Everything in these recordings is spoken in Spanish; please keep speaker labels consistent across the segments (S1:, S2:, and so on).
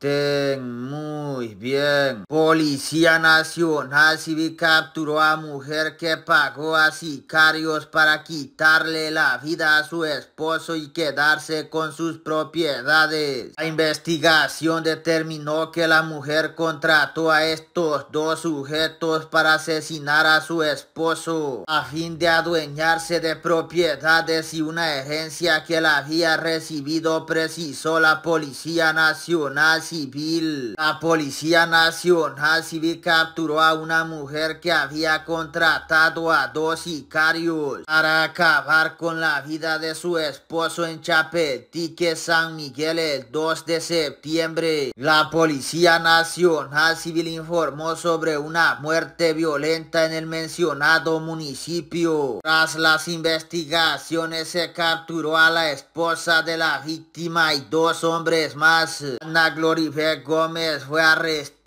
S1: Ten muy bien. Policía Nacional Civil capturó a mujer que pagó a sicarios para quitarle la vida a su esposo y quedarse con sus propiedades. La investigación determinó que la mujer contrató a estos dos sujetos para asesinar a su esposo a fin de adueñarse de propiedades y una herencia que la había recibido, precisó la Policía Nacional Civil civil. La Policía Nacional Civil capturó a una mujer que había contratado a dos sicarios para acabar con la vida de su esposo en Chapetique, San Miguel, el 2 de septiembre. La Policía Nacional Civil informó sobre una muerte violenta en el mencionado municipio. Tras las investigaciones se capturó a la esposa de la víctima y dos hombres más. Ana Gloria Oribe Gómez fue arrestado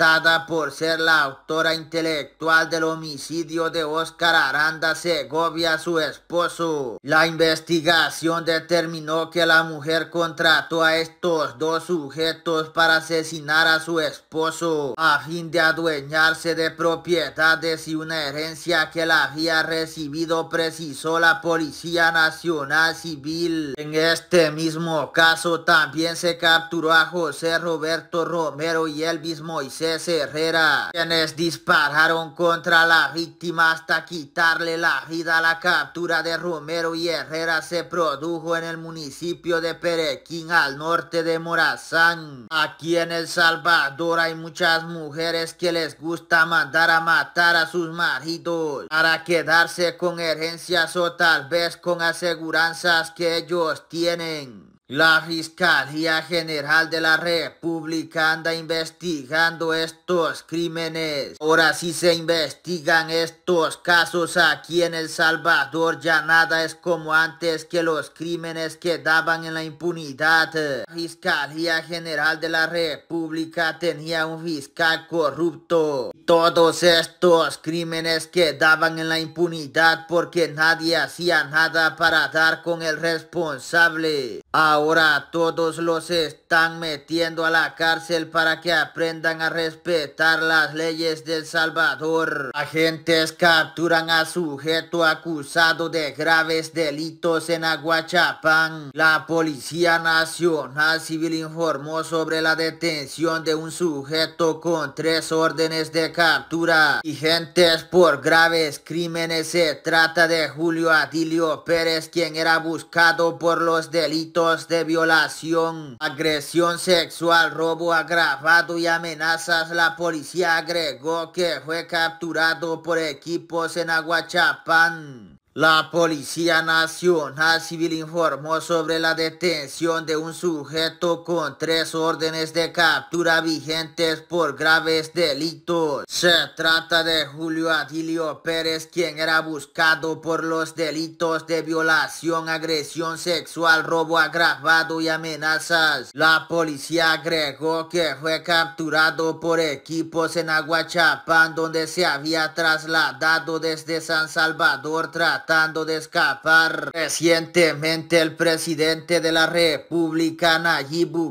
S1: por ser la autora intelectual del homicidio de Oscar Aranda Segovia, su esposo. La investigación determinó que la mujer contrató a estos dos sujetos para asesinar a su esposo a fin de adueñarse de propiedades y una herencia que la había recibido, precisó la Policía Nacional Civil. En este mismo caso también se capturó a José Roberto Romero y Elvis Moisés es Herrera, quienes dispararon contra la víctima hasta quitarle la vida. La captura de Romero y Herrera se produjo en el municipio de Perequín, al norte de Morazán. Aquí en El Salvador hay muchas mujeres que les gusta mandar a matar a sus maridos para quedarse con herencias o tal vez con aseguranzas que ellos tienen. La Fiscalía General de la República anda investigando estos crímenes. Ahora sí se investigan estos casos aquí en El Salvador. Ya nada es como antes que los crímenes quedaban en la impunidad. La Fiscalía General de la República tenía un fiscal corrupto. Todos estos crímenes quedaban en la impunidad porque nadie hacía nada para dar con el responsable. Ahora todos los están metiendo a la cárcel para que aprendan a respetar las leyes del Salvador. Agentes capturan a sujeto acusado de graves delitos en Aguachapán. La Policía Nacional Civil informó sobre la detención de un sujeto con tres órdenes de captura. y gentes por graves crímenes se trata de Julio Adilio Pérez quien era buscado por los delitos de violación, agresión sexual, robo agravado y amenazas, la policía agregó que fue capturado por equipos en Aguachapán. La Policía Nacional Civil informó sobre la detención de un sujeto con tres órdenes de captura vigentes por graves delitos. Se trata de Julio Adilio Pérez, quien era buscado por los delitos de violación, agresión sexual, robo agravado y amenazas. La policía agregó que fue capturado por equipos en Aguachapán, donde se había trasladado desde San Salvador tras tratando de escapar. Recientemente el presidente de la República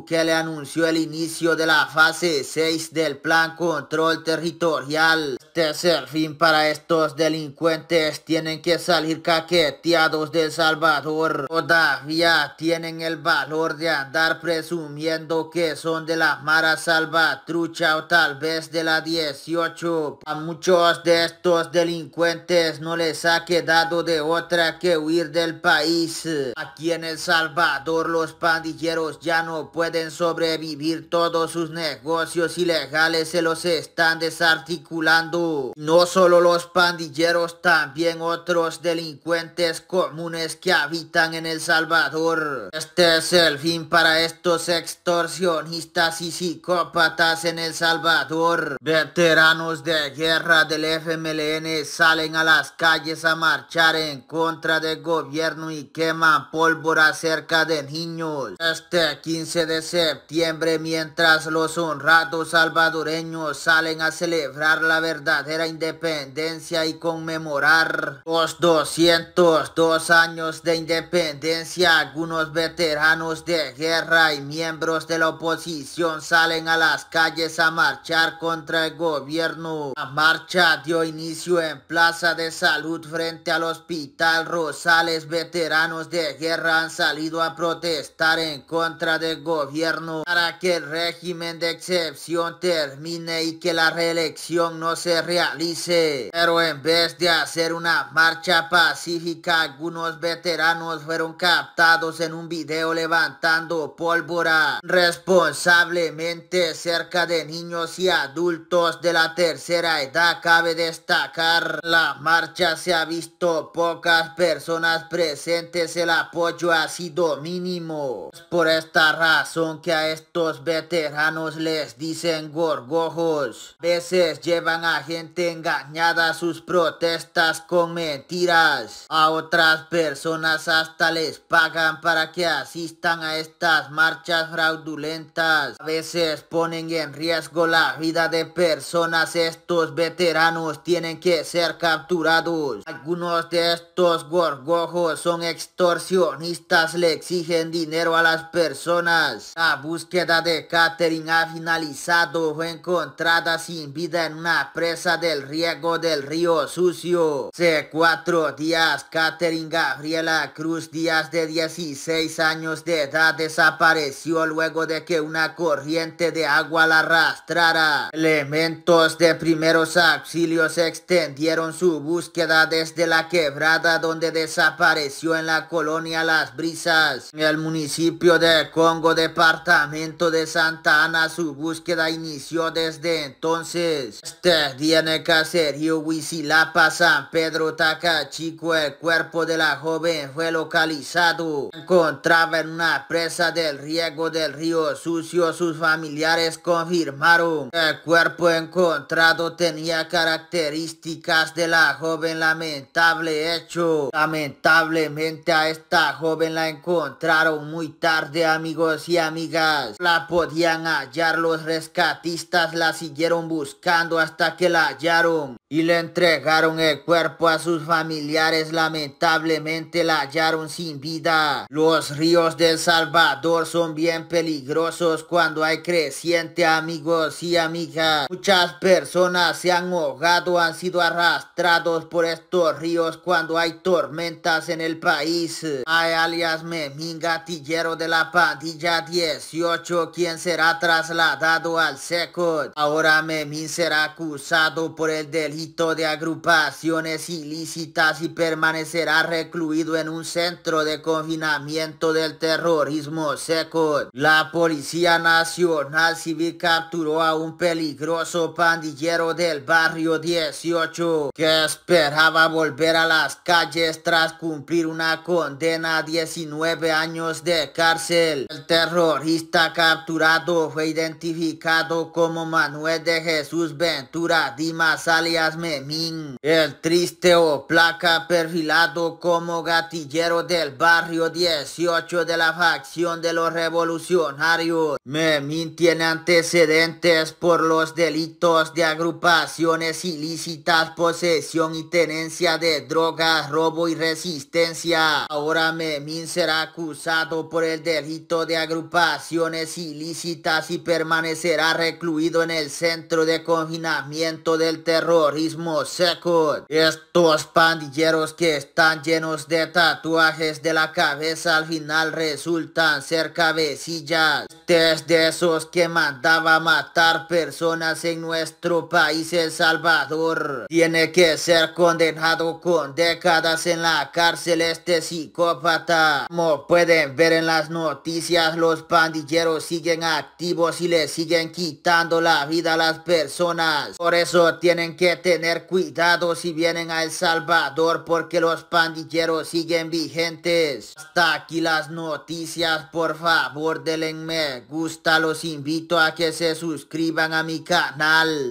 S1: que le anunció el inicio de la fase 6 del plan control territorial. Este es el fin para estos delincuentes. Tienen que salir caqueteados de Salvador. Todavía tienen el valor de andar presumiendo que son de la Mara Salvatrucha o tal vez de la 18. A muchos de estos delincuentes no les ha quedado de otra que huir del país. Aquí en El Salvador los pandilleros ya no pueden sobrevivir. Todos sus negocios ilegales se los están desarticulando. No solo los pandilleros, también otros delincuentes comunes que habitan en El Salvador. Este es el fin para estos extorsionistas y psicópatas en El Salvador. Veteranos de guerra del FMLN salen a las calles a marchar en contra del gobierno y queman pólvora cerca de niños. Este 15 de septiembre, mientras los honrados salvadoreños salen a celebrar la verdadera independencia y conmemorar los 202 años de independencia, algunos veteranos de guerra y miembros de la oposición salen a las calles a marchar contra el gobierno. La marcha dio inicio en Plaza de Salud frente a los Hospital Rosales, veteranos de guerra han salido a protestar en contra del gobierno para que el régimen de excepción termine y que la reelección no se realice. Pero en vez de hacer una marcha pacífica, algunos veteranos fueron captados en un video levantando pólvora responsablemente cerca de niños y adultos de la tercera edad. Cabe destacar, la marcha se ha visto pocas personas presentes el apoyo ha sido mínimo. por esta razón que a estos veteranos les dicen gorgojos. veces llevan a gente engañada a sus protestas con mentiras. A otras personas hasta les pagan para que asistan a estas marchas fraudulentas. A veces ponen en riesgo la vida de personas. Estos veteranos tienen que ser capturados. Algunos de estos gorgojos son extorsionistas, le exigen dinero a las personas. La búsqueda de Catherine ha finalizado, fue encontrada sin vida en una presa del riego del río Sucio. Hace cuatro días, Catherine Gabriela Cruz Díaz, de 16 años de edad, desapareció luego de que una corriente de agua la arrastrara. Elementos de primeros auxilios extendieron su búsqueda desde la que quebrada donde desapareció en la colonia Las Brisas, en el municipio de Congo, departamento de Santa Ana. Su búsqueda inició desde entonces. Este día en el caserío Huizilapa, San Pedro Tacachico, el cuerpo de la joven fue localizado. encontraba en una presa del riego del río Sucio. Sus familiares confirmaron el cuerpo encontrado tenía características de la joven lamentable de hecho. Lamentablemente a esta joven la encontraron muy tarde amigos y amigas. La podían hallar los rescatistas, la siguieron buscando hasta que la hallaron. Y le entregaron el cuerpo a sus familiares, lamentablemente la hallaron sin vida. Los ríos del Salvador son bien peligrosos cuando hay creciente amigos y amigas. Muchas personas se han ahogado, han sido arrastrados por estos ríos cuando hay tormentas en el país. Hay alias Memín Gatillero de la pandilla 18 quien será trasladado al seco. Ahora Memín será acusado por el delito de agrupaciones ilícitas y permanecerá recluido en un centro de confinamiento del terrorismo seco. La Policía Nacional Civil capturó a un peligroso pandillero del barrio 18 que esperaba volver a la las calles tras cumplir una condena a 19 años de cárcel. El terrorista capturado fue identificado como Manuel de Jesús Ventura Dimas alias Memín. El triste o placa perfilado como gatillero del barrio 18 de la facción de los revolucionarios. Memín tiene antecedentes por los delitos de agrupaciones ilícitas, posesión y tenencia de drogas drogas, robo y resistencia. Ahora Memín será acusado por el delito de agrupaciones ilícitas y permanecerá recluido en el centro de confinamiento del terrorismo seco. Estos pandilleros que están llenos de tatuajes de la cabeza al final resultan ser cabecillas. de esos que mandaba matar personas en nuestro país El Salvador. Tiene que ser condenado con décadas en la cárcel este psicópata. Como pueden ver en las noticias, los pandilleros siguen activos y le siguen quitando la vida a las personas. Por eso tienen que tener cuidado si vienen a El Salvador porque los pandilleros siguen vigentes. Hasta aquí las noticias, por favor denle me gusta, los invito a que se suscriban a mi canal.